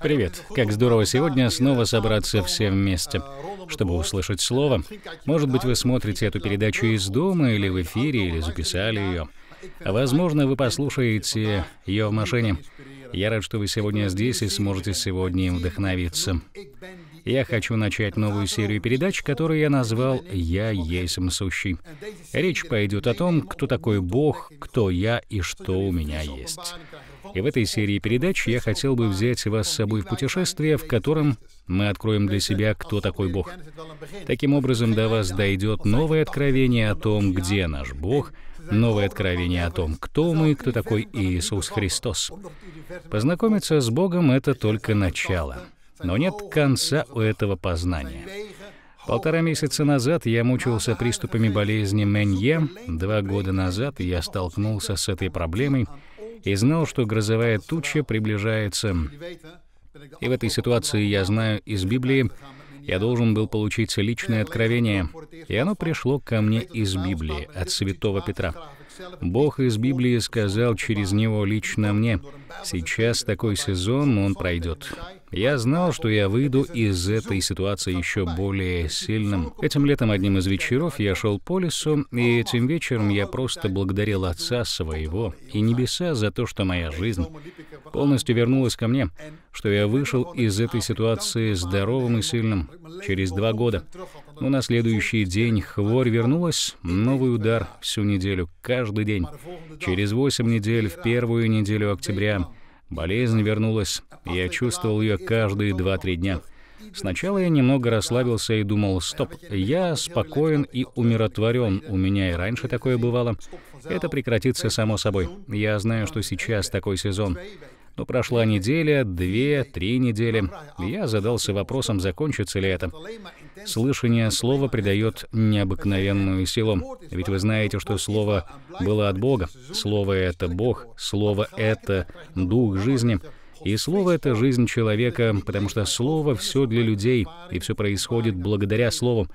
Привет. Как здорово сегодня снова собраться все вместе, чтобы услышать слово. Может быть, вы смотрите эту передачу из дома или в эфире, или записали ее. Возможно, вы послушаете ее в машине. Я рад, что вы сегодня здесь и сможете сегодня им вдохновиться. Я хочу начать новую серию передач, которую я назвал «Я есть сущий». Речь пойдет о том, кто такой Бог, кто я и что у меня есть. И в этой серии передач я хотел бы взять вас с собой в путешествие, в котором мы откроем для себя, кто такой Бог. Таким образом, до вас дойдет новое откровение о том, где наш Бог, новое откровение о том, кто мы, кто такой Иисус Христос. Познакомиться с Богом — это только начало. Но нет конца у этого познания. Полтора месяца назад я мучился приступами болезни Менье, два года назад я столкнулся с этой проблемой — и знал, что грозовая туча приближается. И в этой ситуации я знаю из Библии, я должен был получить личное откровение, и оно пришло ко мне из Библии, от святого Петра. Бог из Библии сказал через него лично мне, Сейчас такой сезон, он пройдет. Я знал, что я выйду из этой ситуации еще более сильным. Этим летом одним из вечеров я шел по лесу, и этим вечером я просто благодарил Отца своего и небеса за то, что моя жизнь полностью вернулась ко мне, что я вышел из этой ситуации здоровым и сильным через два года. Но на следующий день хворь вернулась, новый удар всю неделю, каждый день. Через восемь недель, в первую неделю октября, Болезнь вернулась, и я чувствовал ее каждые два-три дня. Сначала я немного расслабился и думал, стоп, я спокоен и умиротворен, у меня и раньше такое бывало. Это прекратится само собой. Я знаю, что сейчас такой сезон. Но прошла неделя, две, три недели. Я задался вопросом, закончится ли это. Слышание слова придает необыкновенную силу. Ведь вы знаете, что слово было от Бога. Слово — это Бог, слово — это дух жизни. И слово — это жизнь человека, потому что слово — все для людей, и все происходит благодаря слову.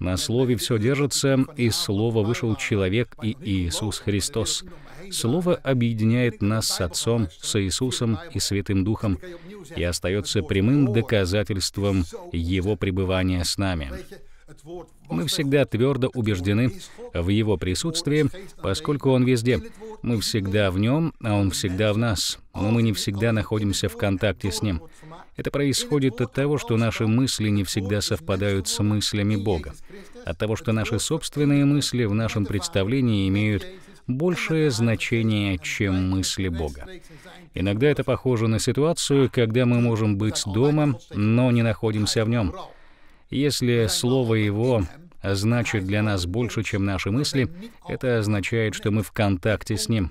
На слове все держится, и слово вышел человек и Иисус Христос. Слово объединяет нас с Отцом, с Иисусом и Святым Духом и остается прямым доказательством Его пребывания с нами. Мы всегда твердо убеждены в Его присутствии, поскольку Он везде. Мы всегда в Нем, а Он всегда в нас. Но мы не всегда находимся в контакте с Ним. Это происходит от того, что наши мысли не всегда совпадают с мыслями Бога. От того, что наши собственные мысли в нашем представлении имеют большее значение, чем мысли Бога. Иногда это похоже на ситуацию, когда мы можем быть дома, но не находимся в нем. Если слово Его значит для нас больше, чем наши мысли, это означает, что мы в контакте с Ним.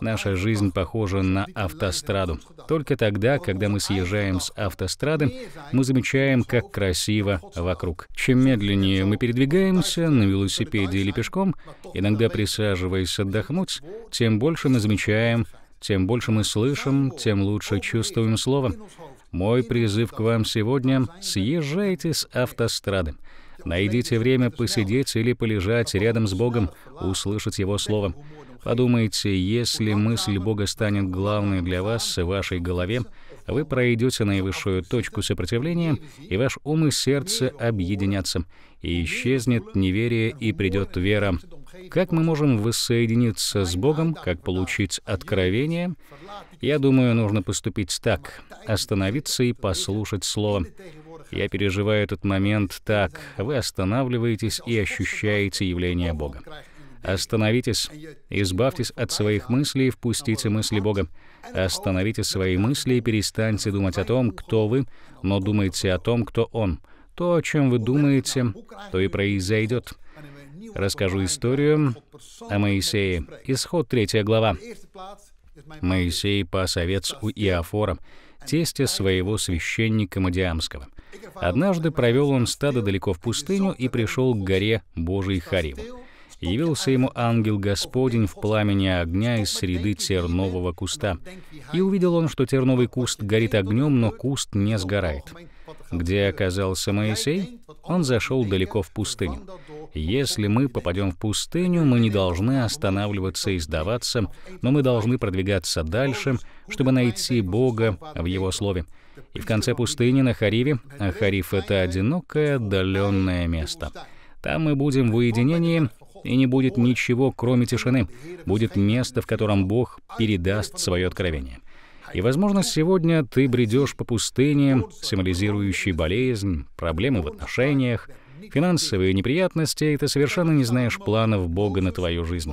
Наша жизнь похожа на автостраду. Только тогда, когда мы съезжаем с автострады, мы замечаем, как красиво вокруг. Чем медленнее мы передвигаемся на велосипеде или пешком, иногда присаживаясь отдохнуть, тем больше мы замечаем, тем больше мы слышим, тем лучше чувствуем слово. Мой призыв к вам сегодня — съезжайте с автострады. Найдите время посидеть или полежать рядом с Богом, услышать Его Слово. Подумайте, если мысль Бога станет главной для вас в вашей голове, вы пройдете наивысшую точку сопротивления, и ваш ум и сердце объединятся, и исчезнет неверие, и придет вера. Как мы можем воссоединиться с Богом, как получить откровение? Я думаю, нужно поступить так, остановиться и послушать Слово. Я переживаю этот момент так. Вы останавливаетесь и ощущаете явление Бога. Остановитесь, избавьтесь от своих мыслей и впустите мысли Бога. Остановите свои мысли и перестаньте думать о том, кто вы, но думайте о том, кто Он. То, о чем вы думаете, то и произойдет. Расскажу историю о Моисее. Исход третья глава. Моисей пас овец у Иофора, тестя своего священника Мадиамского. Однажды провел он стадо далеко в пустыню и пришел к горе Божией Харим. Явился ему ангел Господень в пламени огня из среды тернового куста. И увидел он, что терновый куст горит огнем, но куст не сгорает. Где оказался Моисей? Он зашел далеко в пустыню. Если мы попадем в пустыню, мы не должны останавливаться и сдаваться, но мы должны продвигаться дальше, чтобы найти Бога в Его Слове. И в конце пустыни на Хариве, а Хариф — это одинокое отдаленное место. Там мы будем в уединении, и не будет ничего, кроме тишины. Будет место, в котором Бог передаст свое откровение. И, возможно, сегодня ты бредешь по пустыне, символизирующей болезнь, проблемы в отношениях, финансовые неприятности, и ты совершенно не знаешь планов Бога на твою жизнь.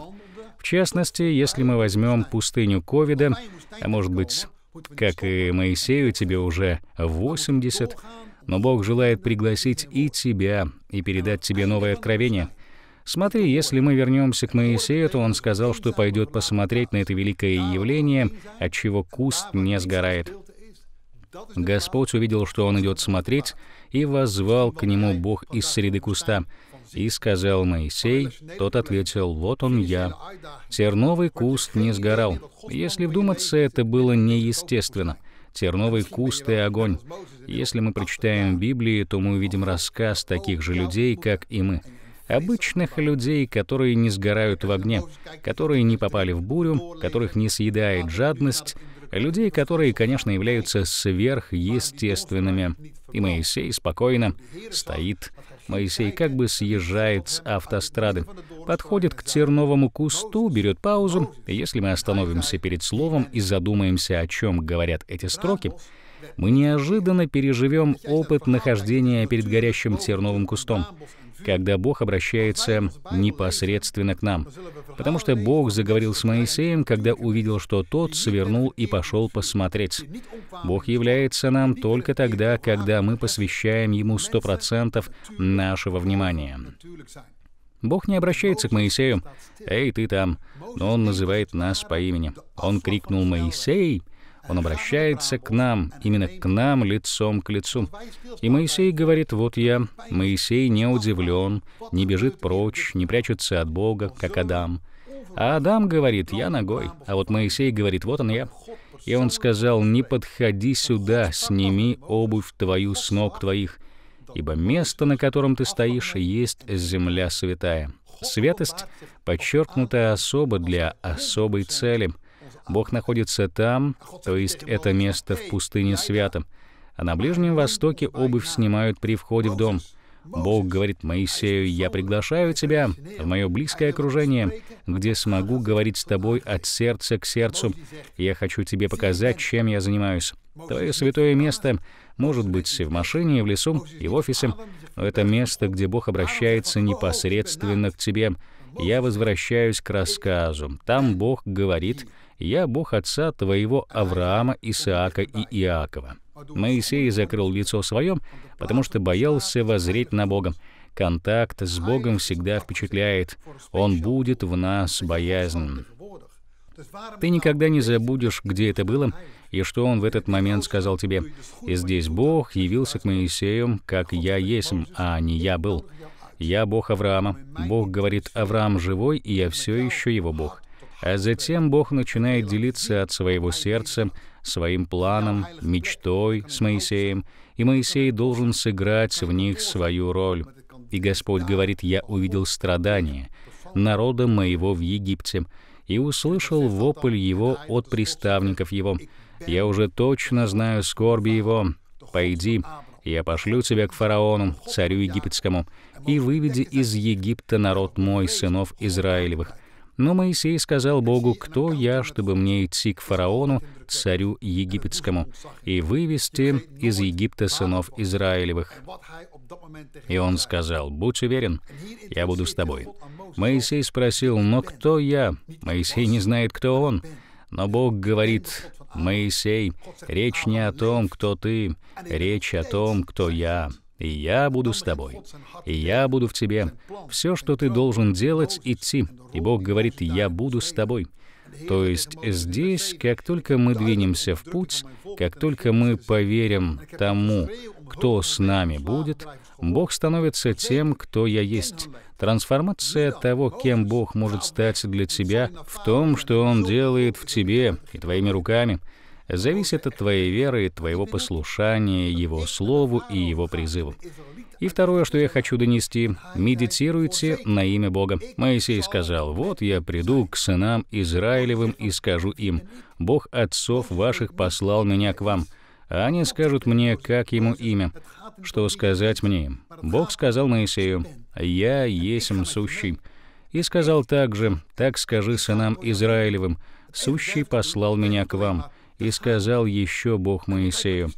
В частности, если мы возьмем пустыню ковида, а может быть, как и Моисею, тебе уже 80, но Бог желает пригласить и тебя, и передать тебе новое откровение. Смотри, если мы вернемся к Моисею, то он сказал, что пойдет посмотреть на это великое явление, от чего куст не сгорает. Господь увидел, что он идет смотреть, и возвал к нему Бог из среды куста. И сказал Моисей, тот ответил, «Вот он я». Терновый куст не сгорал. Если вдуматься, это было неестественно. Терновый куст и огонь. Если мы прочитаем Библии, то мы увидим рассказ таких же людей, как и мы обычных людей, которые не сгорают в огне, которые не попали в бурю, которых не съедает жадность, людей, которые, конечно, являются сверхъестественными. И Моисей спокойно стоит Моисей как бы съезжает с автострады, подходит к терновому кусту, берет паузу. Если мы остановимся перед словом и задумаемся, о чем говорят эти строки, мы неожиданно переживем опыт нахождения перед горящим терновым кустом когда Бог обращается непосредственно к нам. Потому что Бог заговорил с Моисеем, когда увидел, что тот свернул и пошел посмотреть. Бог является нам только тогда, когда мы посвящаем Ему 100% нашего внимания. Бог не обращается к Моисею, «Эй, ты там!» Но Он называет нас по имени. Он крикнул «Моисей!» Он обращается к нам, именно к нам, лицом к лицу. И Моисей говорит, вот я. Моисей не удивлен, не бежит прочь, не прячется от Бога, как Адам. А Адам говорит, я ногой. А вот Моисей говорит, вот он я. И он сказал, не подходи сюда, сними обувь твою с ног твоих, ибо место, на котором ты стоишь, есть земля святая. Святость подчеркнута особо для особой цели — Бог находится там, то есть это место в пустыне свято. А на Ближнем Востоке обувь снимают при входе в дом. Бог говорит Моисею, «Я приглашаю тебя в мое близкое окружение, где смогу говорить с тобой от сердца к сердцу. Я хочу тебе показать, чем я занимаюсь. Твое святое место может быть в машине, и в лесу, и в офисе, но это место, где Бог обращается непосредственно к тебе. Я возвращаюсь к рассказу. Там Бог говорит, «Я Бог отца твоего Авраама, Исаака и Иакова». Моисей закрыл лицо своем, потому что боялся воззреть на Бога. Контакт с Богом всегда впечатляет. Он будет в нас боязнен. Ты никогда не забудешь, где это было, и что он в этот момент сказал тебе. «И здесь Бог явился к Моисею, как я есть, а не я был. Я Бог Авраама. Бог говорит, Авраам живой, и я все еще его Бог. А затем Бог начинает делиться от своего сердца своим планом, мечтой с Моисеем, и Моисей должен сыграть в них свою роль. И Господь говорит, «Я увидел страдания народа моего в Египте, и услышал вопль его от приставников его. Я уже точно знаю скорби его. Пойди, я пошлю тебя к фараону, царю египетскому, и выведи из Египта народ мой, сынов Израилевых» Но Моисей сказал Богу, кто я, чтобы мне идти к фараону, царю египетскому, и вывести из Египта сынов Израилевых. И он сказал, будь уверен, я буду с тобой. Моисей спросил, но кто я? Моисей не знает, кто он. Но Бог говорит, Моисей, речь не о том, кто ты, речь о том, кто я и я буду с тобой, и я буду в тебе. Все, что ты должен делать, идти. И Бог говорит, я буду с тобой. То есть здесь, как только мы двинемся в путь, как только мы поверим тому, кто с нами будет, Бог становится тем, кто я есть. Трансформация того, кем Бог может стать для тебя, в том, что Он делает в тебе и твоими руками — зависит от твоей веры твоего послушания Его Слову и Его призыву. И второе, что я хочу донести, медитируйте на имя Бога. Моисей сказал, «Вот я приду к сынам Израилевым и скажу им, Бог отцов ваших послал меня к вам, а они скажут мне, как ему имя, что сказать мне им». Бог сказал Моисею, «Я есть сущий». И сказал также, «Так скажи сынам Израилевым, сущий послал меня к вам, и сказал еще Бог Моисею,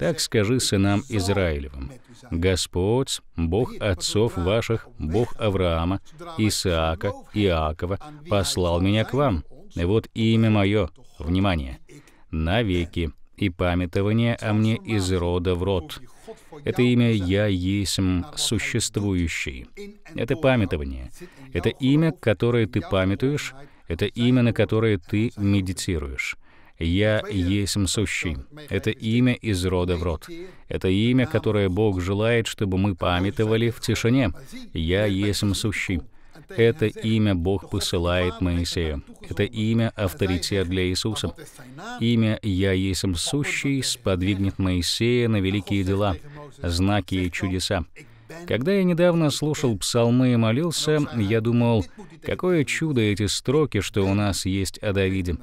«Так скажи сынам Израилевым, Господь, Бог отцов ваших, Бог Авраама, Исаака, Иакова, послал меня к вам. Вот имя мое, внимание, навеки, и памятование о мне из рода в род. Это имя «Я есть существующий». Это памятование. Это имя, которое ты памятуешь, это имя, на которое ты медитируешь. «Я есть сущий». Это имя из рода в род. Это имя, которое Бог желает, чтобы мы памятовали в тишине. «Я есть сущий». Это имя Бог посылает Моисею. Это имя — авторитет для Иисуса. Имя «Я есть сущий» сподвигнет Моисея на великие дела, знаки и чудеса. Когда я недавно слушал псалмы и молился, я думал, какое чудо эти строки, что у нас есть о Давиде.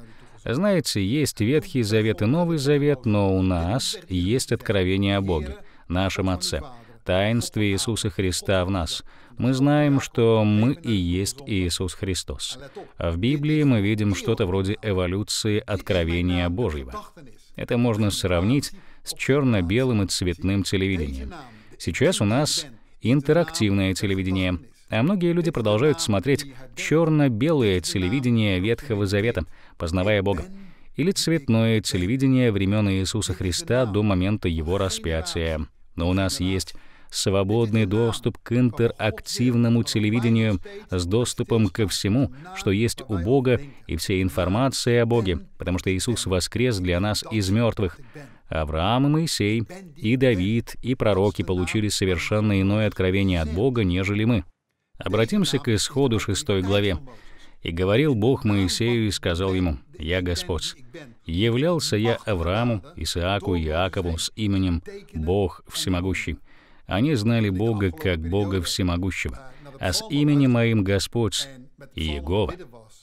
Знаете, есть Ветхий Завет и Новый Завет, но у нас есть откровение о Боге, нашем Отце, таинстве Иисуса Христа в нас. Мы знаем, что мы и есть Иисус Христос. А в Библии мы видим что-то вроде эволюции откровения Божьего. Это можно сравнить с черно-белым и цветным телевидением. Сейчас у нас интерактивное телевидение — а многие люди продолжают смотреть черно-белое телевидение Ветхого Завета, познавая Бога, или цветное телевидение времен Иисуса Христа до момента Его распятия. Но у нас есть свободный доступ к интерактивному телевидению с доступом ко всему, что есть у Бога, и всей информации о Боге, потому что Иисус воскрес для нас из мертвых. Авраам и Моисей, и Давид, и пророки получили совершенно иное откровение от Бога, нежели мы. Обратимся к исходу шестой главе. «И говорил Бог Моисею и сказал ему, «Я Господь. Являлся я Аврааму, Исааку, Иакову с именем Бог Всемогущий. Они знали Бога как Бога Всемогущего, а с именем моим Господь и Иегова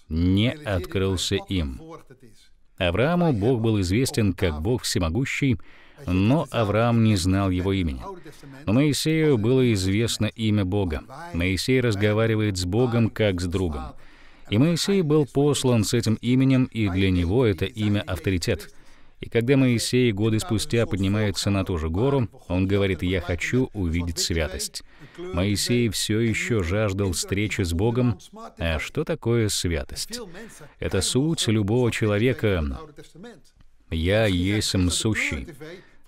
не открылся им». Аврааму Бог был известен как Бог Всемогущий, но Авраам не знал его имени. Но Моисею было известно имя Бога. Моисей разговаривает с Богом как с другом. И Моисей был послан с этим именем, и для него это имя — авторитет. И когда Моисей годы спустя поднимается на ту же гору, он говорит «Я хочу увидеть святость». Моисей все еще жаждал встречи с Богом. А что такое святость? Это суть любого человека. «Я есть сущий».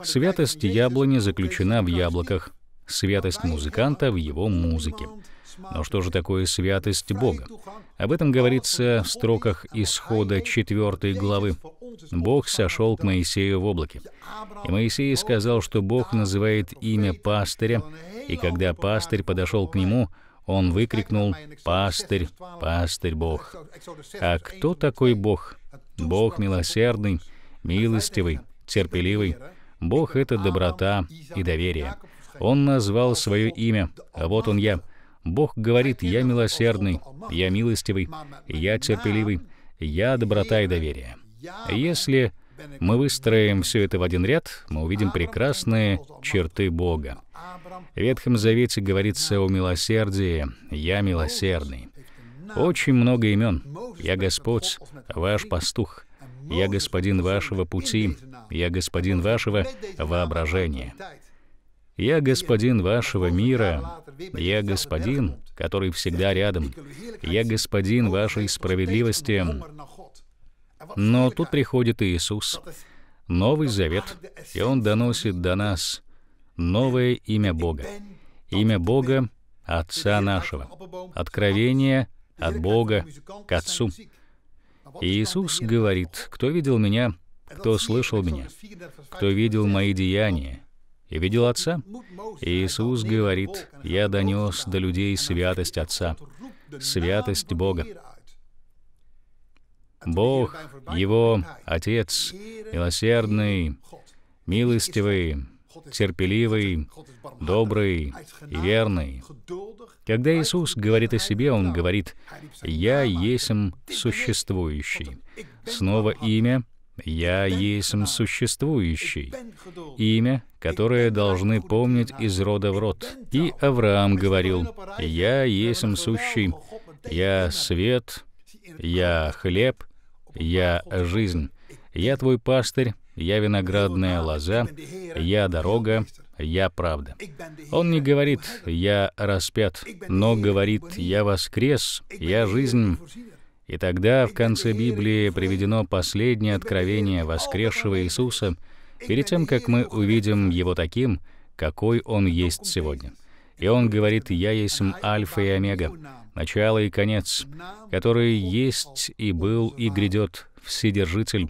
Святость яблони заключена в яблоках, святость музыканта в его музыке. Но что же такое святость Бога? Об этом говорится в строках исхода 4 главы. «Бог сошел к Моисею в облаке. И Моисей сказал, что Бог называет имя пастыря, и когда пастырь подошел к нему, он выкрикнул «Пастырь, пастырь Бог». А кто такой Бог? Бог милосердный, милостивый, терпеливый, Бог — это доброта и доверие. Он назвал свое имя, вот он я. Бог говорит, я милосердный, я милостивый, я терпеливый, я доброта и доверие. Если мы выстроим все это в один ряд, мы увидим прекрасные черты Бога. В Ветхом Завете говорится о милосердии, я милосердный. Очень много имен. Я Господь, ваш пастух. Я господин вашего пути, я господин вашего воображения. Я господин вашего мира, я господин, который всегда рядом, я господин вашей справедливости. Но тут приходит Иисус, Новый Завет, и Он доносит до нас новое имя Бога, имя Бога Отца нашего, откровение от Бога к Отцу, Иисус говорит, «Кто видел Меня, кто слышал Меня, кто видел Мои деяния, и видел Отца?» Иисус говорит, «Я донес до людей святость Отца, святость Бога». Бог, Его Отец, милосердный, милостивый, терпеливый, добрый и верный. Когда Иисус говорит о себе, Он говорит, «Я есмь существующий». Снова имя «Я есмь существующий», имя, которое должны помнить из рода в род. И Авраам говорил, «Я есмь сущий, я свет, я хлеб, я жизнь, я твой пастырь, я виноградная лоза, я дорога, я правда. Он не говорит «я распят», но говорит «я воскрес», «я жизнь». И тогда в конце Библии приведено последнее откровение воскресшего Иисуса, перед тем, как мы увидим Его таким, какой Он есть сегодня. И Он говорит «Я есть Альфа и Омега, начало и конец, который есть и был и грядет, Вседержитель.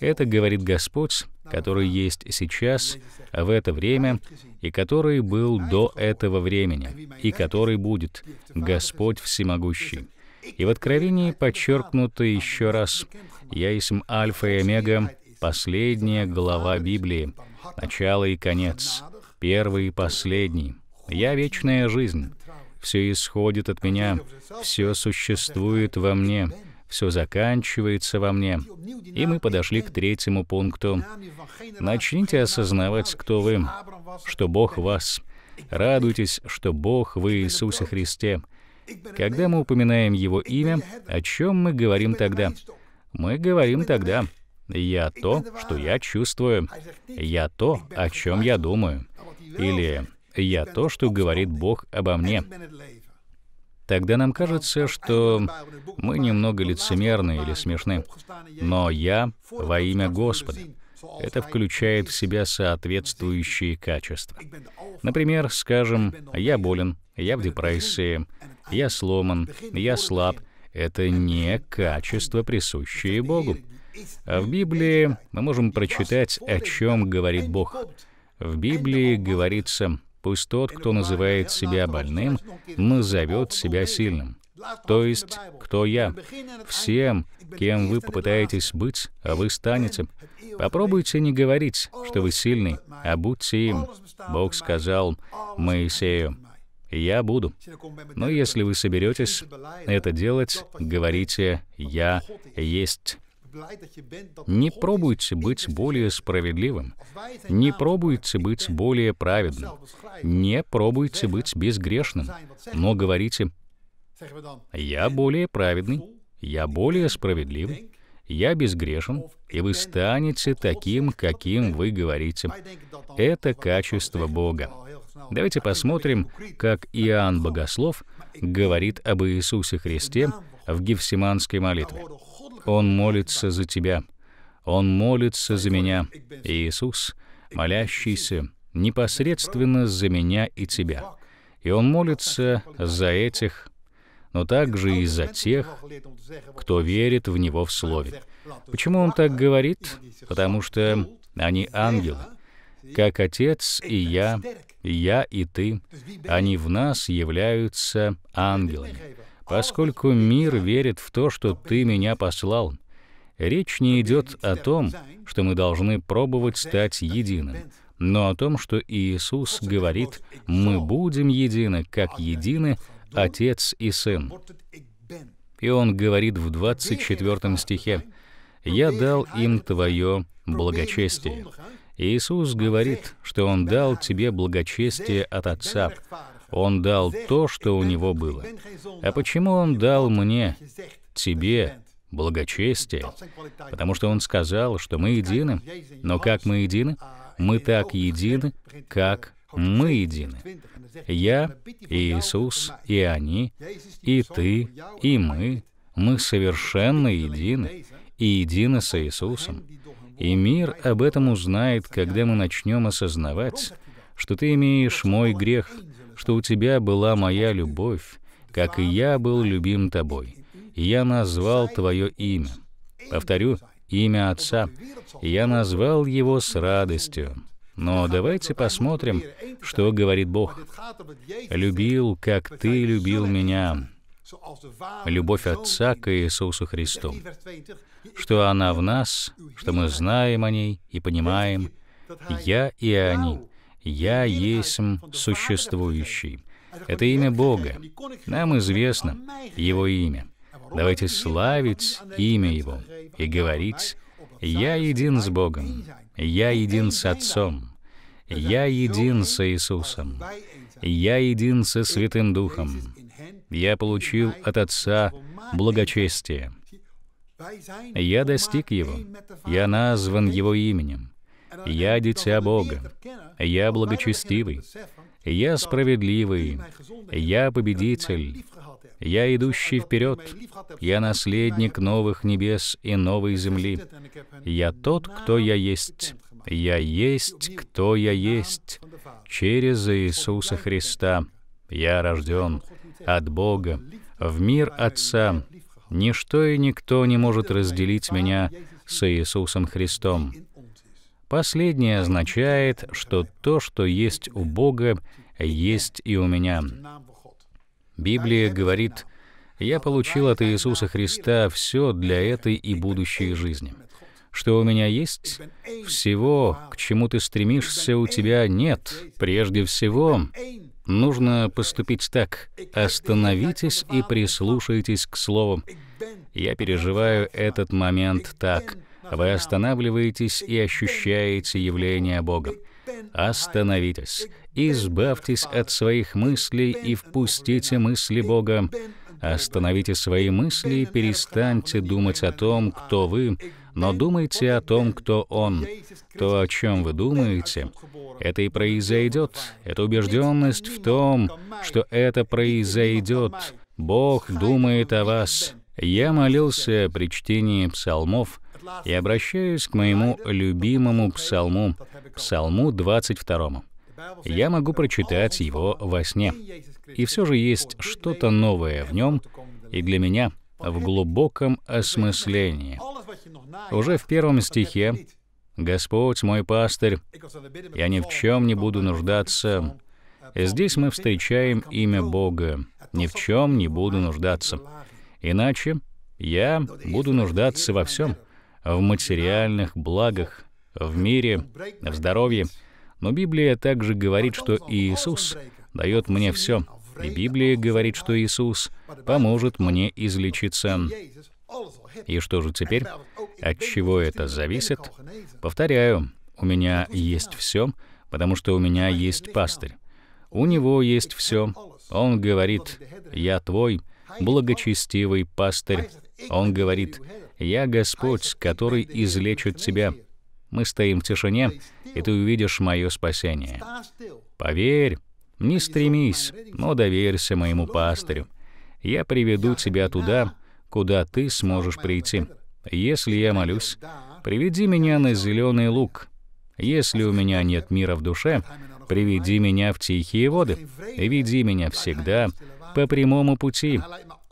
Это говорит Господь, который есть сейчас, в это время, и который был до этого времени, и который будет, Господь Всемогущий. И в Откровении подчеркнуто еще раз, «Я есть Альфа и Омега, последняя глава Библии, начало и конец, первый и последний. Я вечная жизнь. Все исходит от меня, все существует во мне, все заканчивается во мне. И мы подошли к третьему пункту. Начните осознавать, кто вы, что Бог вас. Радуйтесь, что Бог вы Иисусе Христе. Когда мы упоминаем Его имя, о чем мы говорим тогда? Мы говорим тогда, «Я то, что я чувствую», «Я то, о чем я думаю», или «Я то, что говорит Бог обо мне» тогда нам кажется, что мы немного лицемерны или смешны. Но я во имя Господа. Это включает в себя соответствующие качества. Например, скажем, я болен, я в депрессии, я сломан, я слаб. Это не качества, присущие Богу. А в Библии мы можем прочитать, о чем говорит Бог. В Библии говорится, Пусть тот, кто называет себя больным, назовет себя сильным. То есть, кто я? Всем, кем вы попытаетесь быть, а вы станете. Попробуйте не говорить, что вы сильный, а будьте им. Бог сказал Моисею, «Я буду». Но если вы соберетесь это делать, говорите «Я есть». Не пробуйте быть более справедливым. Не пробуйте быть более праведным. Не пробуйте быть безгрешным. Но говорите, «Я более праведный, я более справедлив, я безгрешен, и вы станете таким, каким вы говорите. Это качество Бога. Давайте посмотрим, как Иоанн Богослов говорит об Иисусе Христе в Гефсиманской молитве. Он молится за тебя. Он молится за меня. Иисус, молящийся, непосредственно за меня и тебя. И Он молится за этих, но также и за тех, кто верит в Него в Слове. Почему Он так говорит? Потому что они ангелы. Как Отец и я, я и ты, они в нас являются ангелами поскольку мир верит в то, что ты меня послал. Речь не идет о том, что мы должны пробовать стать единым, но о том, что Иисус говорит, мы будем едины, как едины Отец и Сын. И Он говорит в 24 стихе, «Я дал им твое благочестие». Иисус говорит, что Он дал тебе благочестие от Отца, он дал то, что у него было. А почему он дал мне, тебе, благочестие? Потому что он сказал, что мы едины. Но как мы едины? Мы так едины, как мы едины. Я и Иисус, и они, и ты, и мы. Мы совершенно едины, и едины с Иисусом. И мир об этом узнает, когда мы начнем осознавать, что ты имеешь мой грех, что у тебя была моя любовь, как и я был любим тобой. я назвал твое имя. Повторю, имя Отца. я назвал его с радостью. Но давайте посмотрим, что говорит Бог. «Любил, как ты любил меня». Любовь Отца к Иисусу Христу. Что она в нас, что мы знаем о ней и понимаем, я и они — «Я есть существующий». Это имя Бога. Нам известно Его имя. Давайте славить имя Его и говорить «Я един с Богом, я един с Отцом, я един с Иисусом, я един со Святым Духом, я получил от Отца благочестие, я достиг Его, я назван Его именем, я дитя Бога. Я благочестивый. Я справедливый. Я победитель. Я идущий вперед. Я наследник новых небес и новой земли. Я тот, кто я есть. Я есть, кто я есть. Через Иисуса Христа я рожден от Бога в мир Отца. Ничто и никто не может разделить меня с Иисусом Христом. Последнее означает, что то, что есть у Бога, есть и у меня. Библия говорит, «Я получил от Иисуса Христа все для этой и будущей жизни». Что у меня есть? Всего, к чему ты стремишься, у тебя нет. Прежде всего, нужно поступить так. Остановитесь и прислушайтесь к слову. Я переживаю этот момент так. Вы останавливаетесь и ощущаете явление Бога. Остановитесь, избавьтесь от своих мыслей и впустите мысли Бога. Остановите свои мысли и перестаньте думать о том, кто вы, но думайте о том, кто Он. То, о чем вы думаете, это и произойдет. Это убежденность в том, что это произойдет. Бог думает о вас. Я молился при чтении псалмов, и обращаюсь к моему любимому псалму, псалму 22. Я могу прочитать его во сне. И все же есть что-то новое в нем, и для меня в глубоком осмыслении. Уже в первом стихе «Господь мой пастырь, я ни в чем не буду нуждаться». Здесь мы встречаем имя Бога «Ни в чем не буду нуждаться». Иначе я буду нуждаться во всем в материальных благах, в мире, в здоровье. Но Библия также говорит, что Иисус дает мне все. И Библия говорит, что Иисус поможет мне излечиться. И что же теперь? От чего это зависит? Повторяю, у меня есть все, потому что у меня есть пастырь. У него есть все. Он говорит, «Я твой, благочестивый пастырь». Он говорит, «Я Господь, который излечит тебя». Мы стоим в тишине, и ты увидишь мое спасение. Поверь, не стремись, но доверься моему пастырю. Я приведу тебя туда, куда ты сможешь прийти. Если я молюсь, приведи меня на зеленый луг. Если у меня нет мира в душе, приведи меня в тихие воды. Веди меня всегда по прямому пути,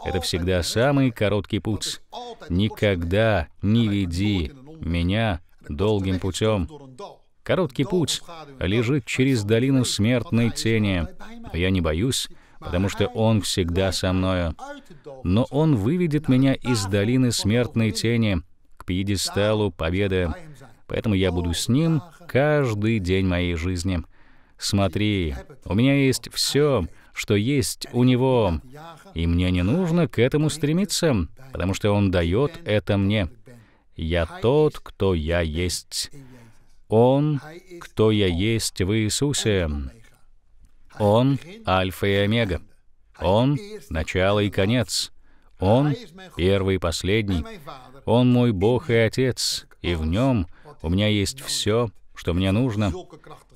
это всегда самый короткий путь. Никогда не веди меня долгим путем. Короткий путь лежит через долину смертной тени. Я не боюсь, потому что Он всегда со мною. Но Он выведет меня из долины смертной тени к пьедесталу победы. Поэтому я буду с Ним каждый день моей жизни. Смотри, у меня есть все, что есть у него, и мне не нужно к этому стремиться, потому что Он дает это мне. Я тот, кто я есть. Он, кто я есть в Иисусе. Он — Альфа и Омега. Он — начало и конец. Он — первый и последний. Он мой Бог и Отец, и в Нем у меня есть все, что мне нужно.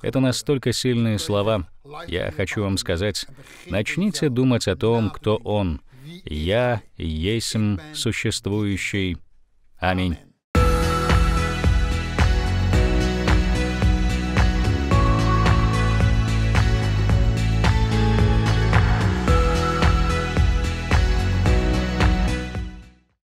Это настолько сильные слова. Я хочу вам сказать, начните думать о том, кто Он. Я есть существующий. Аминь.